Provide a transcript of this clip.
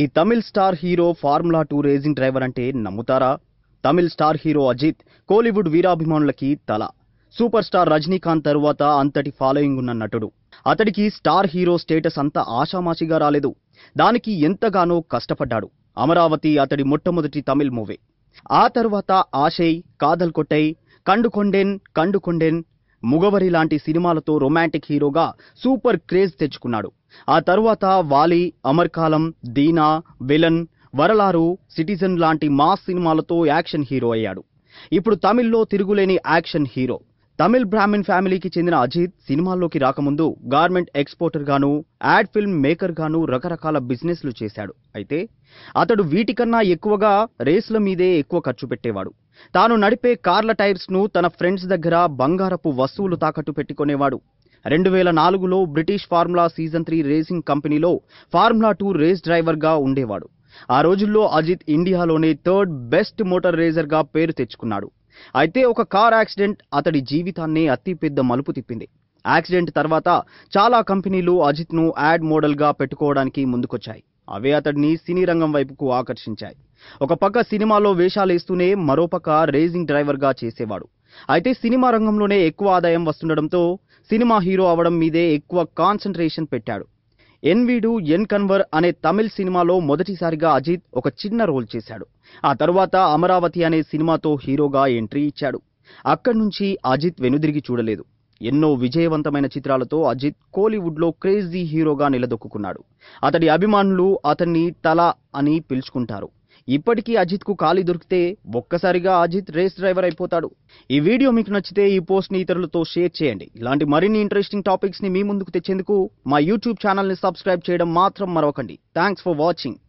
ఈ Tamil star hero formula two racing driver అంటే నమ్ముతారా తమిళ్ స్టార్ హీరో అజిత్ కోలీవుడ్ వీరాభిమానులకి తల సూపర్ స్టార్ రజనీకాంత్ తరువాత అంతటి ఫాలోయింగ్ ఉన్న నటుడు అతడికి స్టార్ హీరో స్టేటస్ అంత ఆషామాషిగా రాలేదు దానికి ఎంతగానో కష్టపడ్డాడు అమరావతి అతడి మొట్టమొదటి తమిళ్ మూవీ ఆ తర్వాత ఆశయ్ కాదల్ కొట్టై కండుకొండెన్ కండుకొండెన్ ముగవరి లాంటి సినిమాలతో రొమాంటిక్ హీరోగా సూపర్ క్రేజ్ తెచ్చుకున్నాడు ఆ తరువాత వాలి అమర్కాలం దీనా విలన్ వరలారు సిటిజన్ లాంటి మాస్ సినిమాలతో యాక్షన్ హీరో అయ్యాడు ఇప్పుడు తమిళ్లో తిరుగులేని యాక్షన్ హీరో తమిళ్ బ్రాహ్మిన్ ఫ్యామిలీకి చెందిన అజిత్ సినిమాల్లోకి రాకముందు గార్మెంట్ ఎక్స్పోర్టర్ గాను యాడ్ ఫిల్మ్ మేకర్ గాను రకరకాల బిజినెస్లు చేశాడు అయితే అతడు వీటికన్నా ఎక్కువగా రేసుల మీదే ఎక్కువ ఖర్చు పెట్టేవాడు తాను నడిపే కార్ల టైర్స్ను తన ఫ్రెండ్స్ దగ్గర బంగారపు వస్తువులు తాకట్టు పెట్టుకునేవాడు రెండు వేల నాలుగులో British formula season three racing కంపెనీలో ఫార్ములా టూ రేస్ డ్రైవర్గా ఉండేవాడు ఆ రోజుల్లో అజిత్ ఇండియాలోనే థర్డ్ బెస్ట్ మోటార్ గా పేరు తెచ్చుకున్నాడు అయితే ఒక కార్ యాక్సిడెంట్ అతడి జీవితాన్నే అతిపెద్ద మలుపు తిప్పింది యాక్సిడెంట్ తర్వాత చాలా కంపెనీలు అజిత్ను యాడ్ మోడల్గా పెట్టుకోవడానికి ముందుకొచ్చాయి అవే అతడిని సినీ రంగం వైపుకు ఆకర్షించాయి ఒక పక్క సినిమాలో వేషాలేస్తూనే రేజింగ్ రేసింగ్ డ్రైవర్గా చేసేవాడు అయితే సినిమా రంగంలోనే ఎక్కువ ఆదాయం వస్తుండడంతో సినిమా హీరో అవడం మీదే ఎక్కువ కాన్సన్ట్రేషన్ పెట్టాడు ఎన్వీడు ఎన్ కన్వర్ అనే తమిళ్ సినిమాలో మొదటిసారిగా అజిత్ ఒక చిన్న రోల్ చేశాడు ఆ తర్వాత అమరావతి అనే సినిమాతో హీరోగా ఎంట్రీ ఇచ్చాడు అక్కడి నుంచి అజిత్ వెనుదిరిగి చూడలేదు ఎన్నో విజయవంతమైన చిత్రాలతో అజిత్ కోలీవుడ్లో క్రేజీ హీరోగా నిలదొక్కున్నాడు అతడి అభిమానులు అతన్ని తల అని పిలుచుకుంటారు ఇప్పటికీ అజిత్ కు ఖాళీ దొరికితే ఒక్కసారిగా అజిత్ రేస్ డ్రైవర్ అయిపోతాడు ఈ వీడియో మీకు నచ్చితే ఈ పోస్ట్ని ఇతరులతో షేర్ చేయండి ఇలాంటి మరిన్ని ఇంట్రెస్టింగ్ టాపిక్స్ని మీ ముందుకు తెచ్చేందుకు మా యూట్యూబ్ ఛానల్ని సబ్స్క్రైబ్ చేయడం మాత్రం మరొకండి థ్యాంక్స్ ఫర్ వాచింగ్